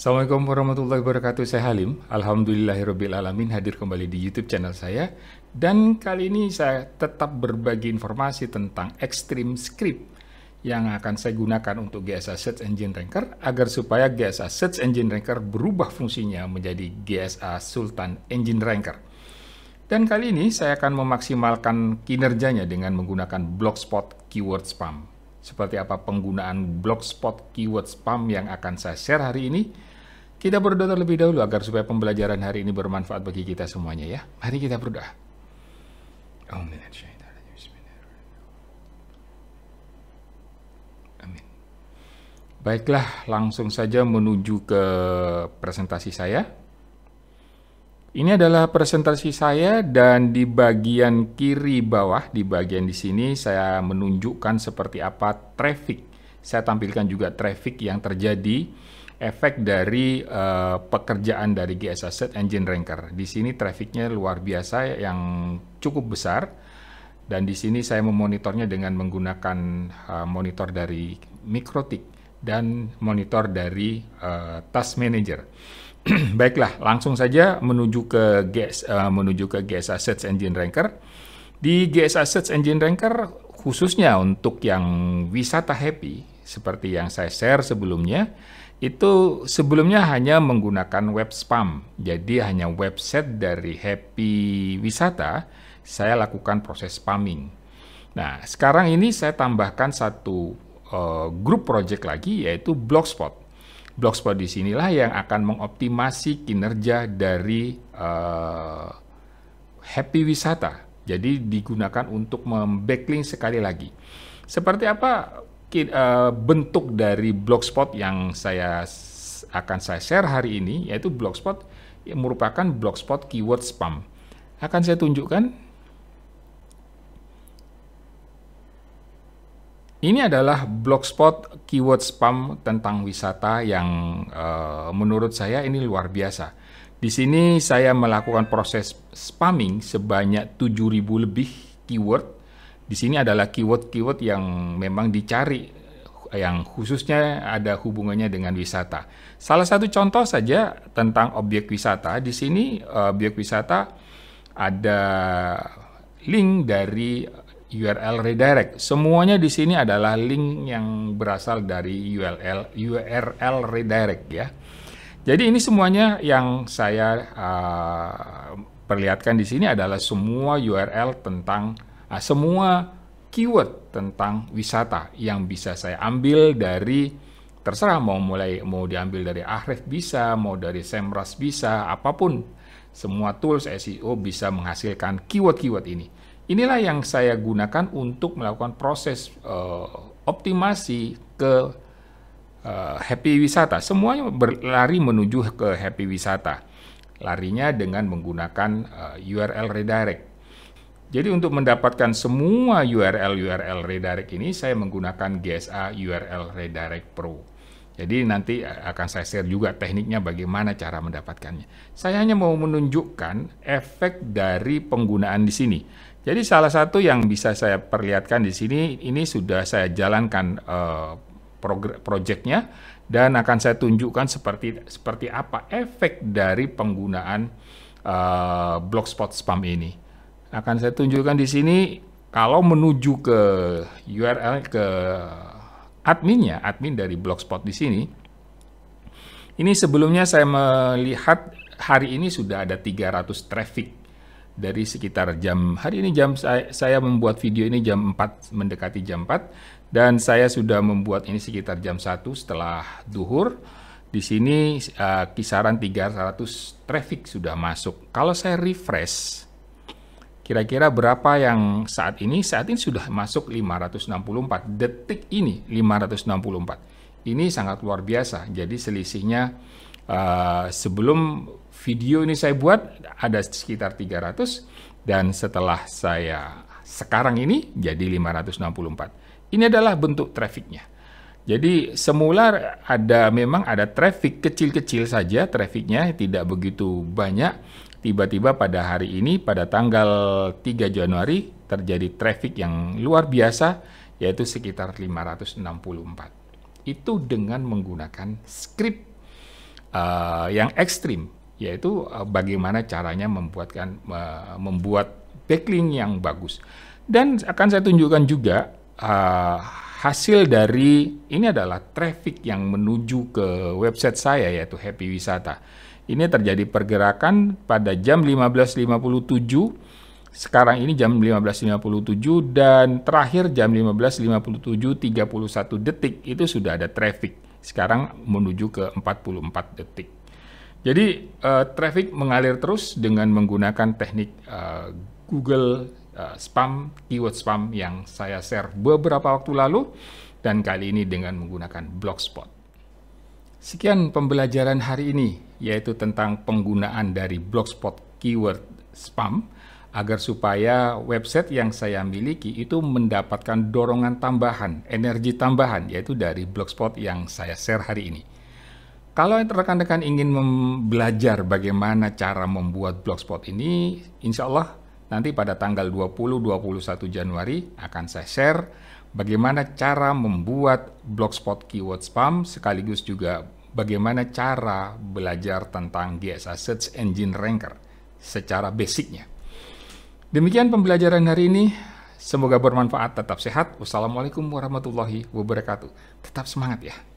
Assalamualaikum warahmatullahi wabarakatuh, saya Halim. Alhamdulillahirrohmanirrohim, hadir kembali di Youtube channel saya. Dan kali ini saya tetap berbagi informasi tentang Extreme Script yang akan saya gunakan untuk GSA Search Engine Ranker agar supaya GSA Search Engine Ranker berubah fungsinya menjadi GSA Sultan Engine Ranker. Dan kali ini saya akan memaksimalkan kinerjanya dengan menggunakan Blogspot Keyword Spam. Seperti apa penggunaan Blogspot Keyword Spam yang akan saya share hari ini, kita berdoa terlebih dahulu agar supaya pembelajaran hari ini bermanfaat bagi kita semuanya ya. Mari kita berdoa. Amin. Amin. Baiklah, langsung saja menuju ke presentasi saya. Ini adalah presentasi saya dan di bagian kiri bawah, di bagian di sini saya menunjukkan seperti apa traffic. Saya tampilkan juga traffic yang terjadi efek dari uh, pekerjaan dari GS Asset Engine Ranker. Di sini trafiknya luar biasa yang cukup besar dan di sini saya memonitornya dengan menggunakan uh, monitor dari Mikrotik dan monitor dari uh, Task Manager. Baiklah, langsung saja menuju ke GS uh, menuju ke GS Assets Engine Ranker. Di GS Assets Engine Ranker khususnya untuk yang wisata happy seperti yang saya share sebelumnya, itu sebelumnya hanya menggunakan web spam. Jadi hanya website dari Happy Wisata saya lakukan proses spamming. Nah, sekarang ini saya tambahkan satu uh, grup project lagi yaitu Blogspot. Blogspot disinilah yang akan mengoptimasi kinerja dari uh, Happy Wisata. Jadi digunakan untuk membacklink sekali lagi. Seperti apa Eh, bentuk dari blogspot yang saya akan saya share hari ini yaitu blogspot yang merupakan blogspot keyword spam. Akan saya tunjukkan. Ini adalah blogspot keyword spam tentang wisata yang uh, menurut saya ini luar biasa. Di sini saya melakukan proses spamming sebanyak 7000 lebih keyword di sini adalah keyword-keyword yang memang dicari yang khususnya ada hubungannya dengan wisata. Salah satu contoh saja tentang objek wisata. Di sini eh, objek wisata ada link dari URL redirect. Semuanya di sini adalah link yang berasal dari URL URL redirect ya. Jadi ini semuanya yang saya uh, perlihatkan di sini adalah semua URL tentang Nah, semua keyword tentang wisata yang bisa saya ambil dari terserah mau mulai mau diambil dari Ahref bisa, mau dari Semras bisa, apapun semua tools SEO bisa menghasilkan keyword-keyword ini. Inilah yang saya gunakan untuk melakukan proses uh, optimasi ke uh, happy wisata. Semuanya berlari menuju ke happy wisata. Larinya dengan menggunakan uh, eh, URL redirect. Jadi untuk mendapatkan semua URL-URL redirect ini, saya menggunakan GSA URL Redirect Pro. Jadi nanti akan saya share juga tekniknya bagaimana cara mendapatkannya. Saya hanya mau menunjukkan efek dari penggunaan di sini. Jadi salah satu yang bisa saya perlihatkan di sini, ini sudah saya jalankan uh, eh, proyeknya dan akan saya tunjukkan seperti seperti apa efek dari penggunaan uh, Blogspot Spam ini akan saya tunjukkan di sini kalau menuju ke URL ke adminnya, admin dari Blogspot di sini. Ini sebelumnya saya melihat hari ini sudah ada 300 traffic dari sekitar jam hari ini jam saya, saya membuat video ini jam 4 mendekati jam 4 dan saya sudah membuat ini sekitar jam 1 setelah duhur. Di sini uh, kisaran 300 traffic sudah masuk. Kalau saya refresh Kira-kira berapa yang saat ini? Saat ini sudah masuk 564 detik ini 564. Ini sangat luar biasa. Jadi selisihnya uh, sebelum video ini saya buat ada sekitar 300 dan setelah saya sekarang ini jadi 564. Ini adalah bentuk trafiknya. Jadi semula ada memang ada traffic kecil-kecil saja trafiknya tidak begitu banyak Tiba-tiba pada hari ini, pada tanggal 3 Januari, terjadi traffic yang luar biasa, yaitu sekitar 564. Itu dengan menggunakan script uh, yang ekstrim, yaitu uh, bagaimana caranya membuatkan uh, membuat backlink yang bagus. Dan akan saya tunjukkan juga uh, hasil dari ini adalah traffic yang menuju ke website saya yaitu Happy Wisata ini terjadi pergerakan pada jam 15.57 sekarang ini jam 15.57 dan terakhir jam 15.57 31 detik itu sudah ada traffic. Sekarang menuju ke 44 detik. Jadi uh, traffic mengalir terus dengan menggunakan teknik uh, Google uh, spam keyword spam yang saya share beberapa waktu lalu dan kali ini dengan menggunakan Blogspot. Sekian pembelajaran hari ini, yaitu tentang penggunaan dari Blogspot keyword spam agar supaya website yang saya miliki itu mendapatkan dorongan tambahan, energi tambahan, yaitu dari blogspot yang saya share hari ini. Kalau rekan-rekan ingin belajar bagaimana cara membuat blogspot ini, insya Allah nanti pada tanggal 20-21 Januari akan saya share bagaimana cara membuat blogspot keyword spam sekaligus juga bagaimana cara belajar tentang GSA Search Engine Ranker secara basicnya. Demikian pembelajaran hari ini. Semoga bermanfaat, tetap sehat. Wassalamualaikum warahmatullahi wabarakatuh. Tetap semangat ya.